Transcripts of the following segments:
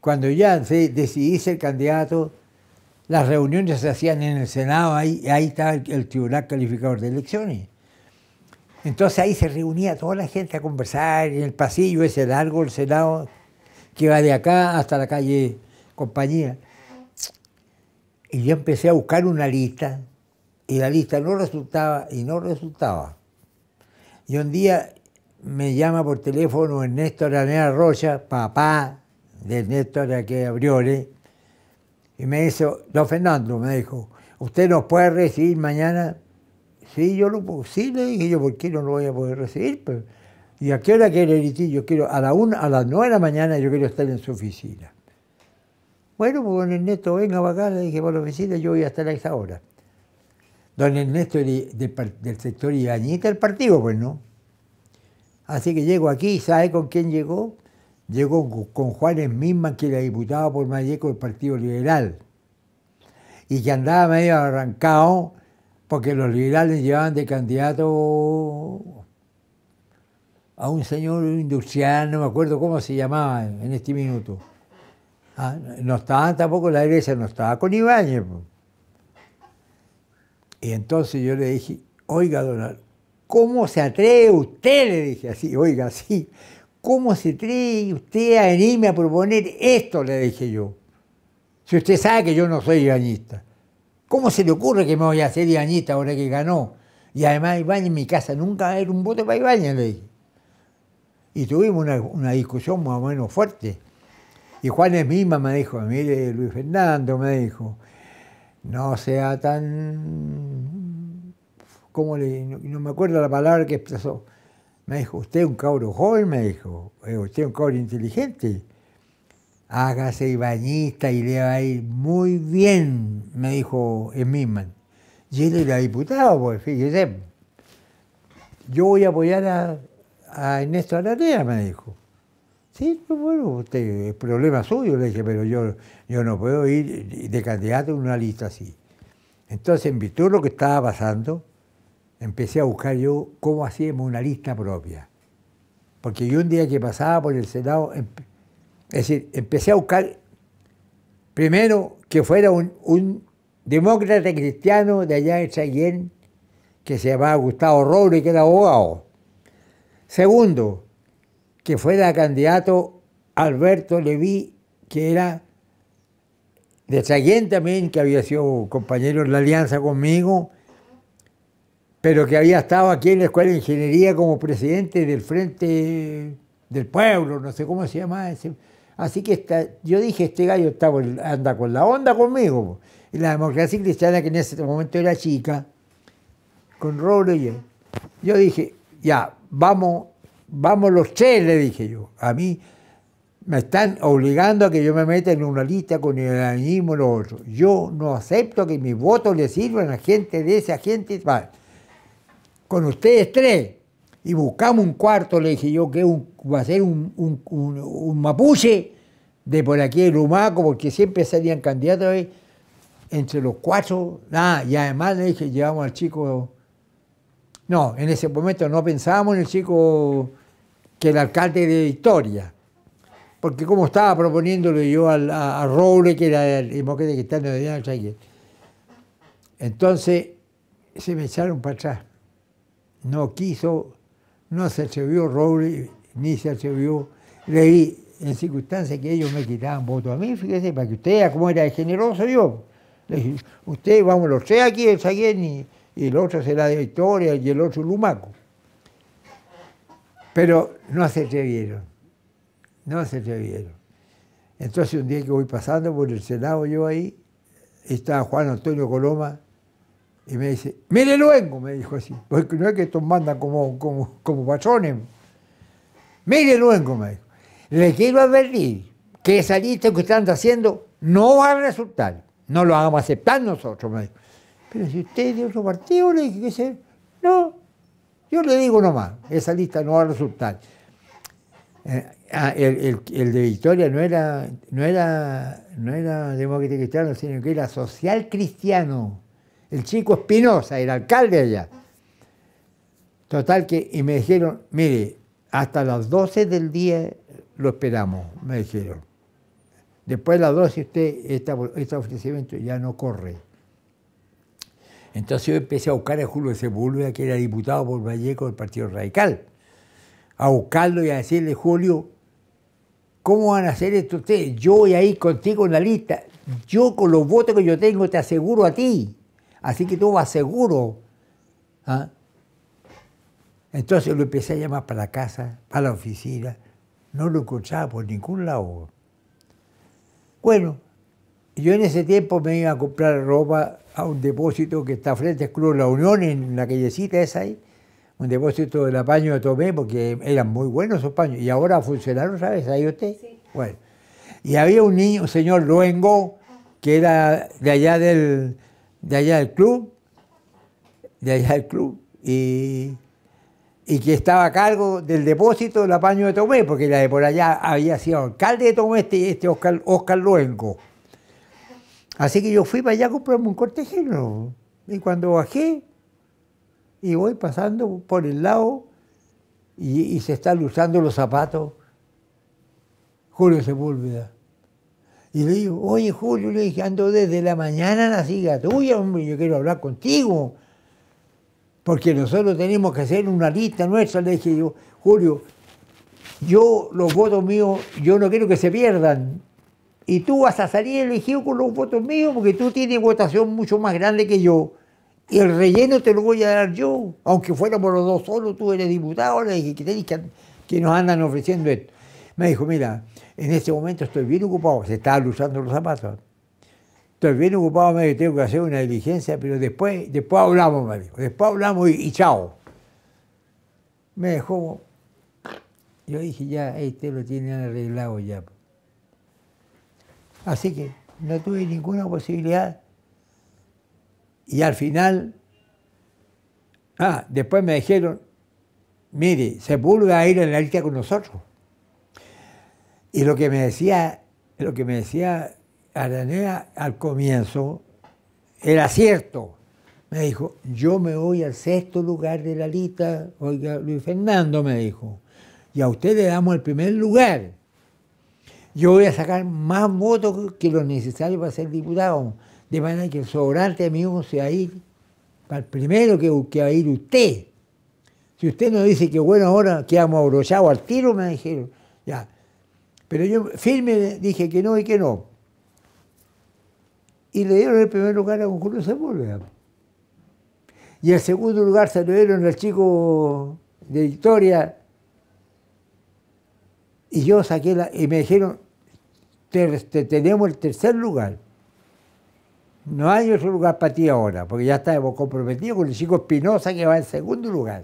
cuando ya decidí ser candidato, las reuniones se hacían en el Senado, ahí, ahí estaba el, Tribunal Calificador de Elecciones. Entonces ahí se reunía toda la gente a conversar en el pasillo ese largo, el Senado, que va de acá hasta la calle Compañía. Y yo empecé a buscar una lista y la lista no resultaba y no resultaba. Y un día me llama por teléfono Ernesto Aranea Rocha, papá de Néstor que a y me hizo, don Fernando me dijo, ¿usted nos puede recibir mañana? Sí, yo lo puedo, sí, le dije yo, ¿por qué no lo voy a poder recibir? ¿Y a qué hora quiere ir? Yo quiero, a, la una, a las nueve de la mañana yo quiero estar en su oficina. Bueno, pues don Ernesto, venga para acá, le dije, para la oficina yo voy a estar a esa hora. Don Ernesto del, del sector Ibañita, el partido, pues no. Así que llego aquí, ¿sabe con quién llegó? llegó con Juanes mismas que era diputado por Mayeco del Partido Liberal, y que andaba medio arrancado porque los liberales llevaban de candidato a un señor industrial, no me acuerdo cómo se llamaba en este minuto. Ah, no estaba tampoco la Iglesia no estaba con Ibáñez. Y entonces yo le dije, oiga, don ¿cómo se atreve usted? Le dije así, oiga, sí ¿Cómo se cree usted a venirme a proponer esto? Le dije yo. Si usted sabe que yo no soy ibañista. ¿Cómo se le ocurre que me voy a hacer ibañista ahora que ganó? Y además Ibañez en mi casa nunca va haber un voto para Ibañez, le dije. Y tuvimos una, discusión más o menos fuerte. Y Juan es misma me dijo, mire Luis Fernando, me dijo, no sea tan... ¿Cómo le...? no me acuerdo la palabra que expresó me dijo, usted es un cabro joven, me dijo, eh, usted es un cabro inteligente. Hágase y bañista y le va a ir muy bien, me dijo mismo. Y él era diputado, pues fíjese. Yo voy a apoyar a, Ernesto Aratea, me dijo. Sí, bueno, usted, es problema suyo, le dije, pero yo, yo no puedo ir de candidato en una lista así. Entonces, en virtud de lo que estaba pasando, empecé a buscar yo cómo hacíamos una lista propia. Porque yo un día que pasaba por el Senado, es decir, empecé a buscar primero que fuera un, demócrata cristiano de allá de Chayén, que se llamaba Gustavo Robles, que era abogado. Segundo, que fuera candidato Alberto Leví, que era de Chayén también, que había sido compañero en la alianza conmigo, pero que había estado aquí en la Escuela de Ingeniería como presidente del Frente del Pueblo, no sé cómo se llama. Así que yo dije, este gallo anda con la onda conmigo. Y la democracia cristiana, que en ese momento era chica, con Roble y él. Yo dije, ya, vamos, vamos los tres, le dije yo. A mí me están obligando a que yo me meta en una lista con el organismo y lo otro. Yo no acepto que mis votos le sirvan a gente de esa gente con ustedes tres y buscamos un cuarto, le dije yo, que va a ser un, mapuche de por aquí el Lumaco, porque siempre salían candidatos entre los cuatro, nada, y además le dije, llevamos al chico, no, en ese momento no pensábamos en el chico que el alcalde de Victoria, porque como estaba proponiéndole yo al, a, Roble, que era el moquete que está en el Entonces se me echaron para atrás no quiso, no se atrevió Rowley, ni se atrevió. Leí en circunstancias que ellos me quitaban voto a mí, fíjese, para que usted como cómo era generoso yo. Le dije, usted, vamos los tres aquí, el Saguén y, el otro será de Victoria y el otro Lumaco. Pero no se atrevieron, no se atrevieron. Entonces un día que voy pasando por el Senado yo ahí, estaba Juan Antonio Coloma, y me dice, mire luego, me dijo así, porque no es que estos mandan como, como, patrones. Mire luego, me dijo, le quiero advertir que esa lista que están haciendo no va a resultar. No lo hagamos aceptar nosotros, me dijo. Pero si usted es de otro partido, le dije que eso? No, yo le digo nomás, esa lista no va a resultar. Eh, ah, el, de Victoria no era, no era, era demócrata cristiano, sino que era social cristiano el chico Espinosa, el alcalde allá. Total que, y me dijeron, mire, hasta las 12 del día lo esperamos, me dijeron. Después de las 12 usted, esta, este ofrecimiento ya no corre. Entonces yo empecé a buscar a Julio Sepúlveda, que era diputado por Vallejo del Partido Radical, a buscarlo y a decirle, Julio, ¿cómo van a hacer esto ustedes? Yo voy ahí contigo en la lista. Yo con los votos que yo tengo te aseguro a ti Así que todo vas seguro. ¿ah? Entonces lo empecé a llamar para la casa, para la oficina. No lo escuchaba por ningún lado. Bueno, yo en ese tiempo me iba a comprar ropa a un depósito que está frente a Club La Unión, en la callecita esa ahí. Un depósito de la paño de Tomé, porque eran muy buenos esos paños. Y ahora funcionaron, ¿sabes? Ahí usted. Bueno. Y había un niño, un señor Luengo, que era de allá del, de allá del club, de allá del club, y, que estaba a cargo del depósito del apaño de Tomé, porque la de por allá había sido alcalde de Tomé este, este Oscar, Luenco. Así que yo fui para allá a comprarme un cortejero. Y cuando bajé, y voy pasando por el lado, y, se están luchando los zapatos, Julio se Sepúlveda. Y le digo, oye Julio, le dije, ando desde la mañana la siga tuya, hombre, yo quiero hablar contigo. Porque nosotros tenemos que hacer una lista nuestra, le dije yo, Julio, yo los votos míos, yo no quiero que se pierdan. Y tú vas a salir elegido con los votos míos porque tú tienes votación mucho más grande que yo. Y el relleno te lo voy a dar yo. Aunque fuéramos los dos solos, tú eres diputado, le dije, que, tenés que, que nos andan ofreciendo esto. Me dijo, mira, en este momento estoy bien ocupado, se está luchando los zapatos. Estoy bien ocupado, me tengo que hacer una diligencia, pero después, después hablamos, me Después hablamos y, chao. Me dejó. Yo dije, ya, este lo tienen arreglado ya. Así que no tuve ninguna posibilidad. Y al final, ah, después me dijeron, mire, se a ir en la lista con nosotros. Y lo que me decía, lo que me decía Aranea al comienzo era cierto. Me dijo, yo me voy al sexto lugar de la lista, oiga, Luis Fernando me dijo, y a usted le damos el primer lugar. Yo voy a sacar más votos que lo necesario para ser diputado, de manera que el sobrante amigo se va a ir para el primero que, va a ir usted. Si usted nos dice que bueno, ahora quedamos abrochados al tiro, me dijeron, ya, pero yo firme dije que no y que no. Y le dieron el primer lugar a y Julio Y el segundo lugar se lo dieron al chico de Victoria. Y yo saqué la. Y me dijeron, tenemos el tercer lugar. No hay otro lugar para ti ahora, porque ya estábamos comprometidos con el chico Espinosa que va en segundo lugar.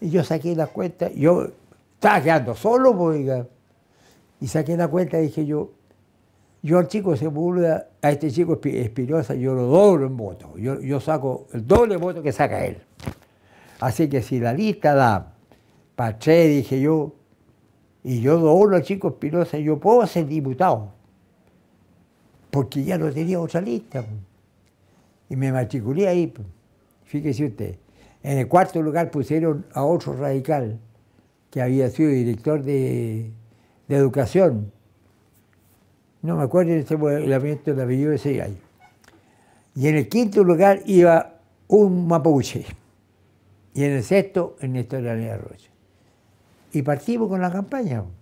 Y yo saqué la cuenta, yo estaba quedando solo, porque... Y saqué la cuenta y dije yo, yo al chico se burla, a este chico Espinosa, yo lo doblo en voto. Yo, saco el doble voto que saca él. Así que si la lista da para tres, dije yo, y yo doblo al chico Espinosa, yo puedo ser diputado. Porque ya no tenía otra lista. Y me matriculé ahí. Fíjese usted. En el cuarto lugar pusieron a otro radical que había sido director de, de educación. No me acuerdo, en ese momento el de ese ahí. Y en el quinto lugar iba un mapuche. Y en el sexto, Ernesto de Rocha. Y partimos con la campaña.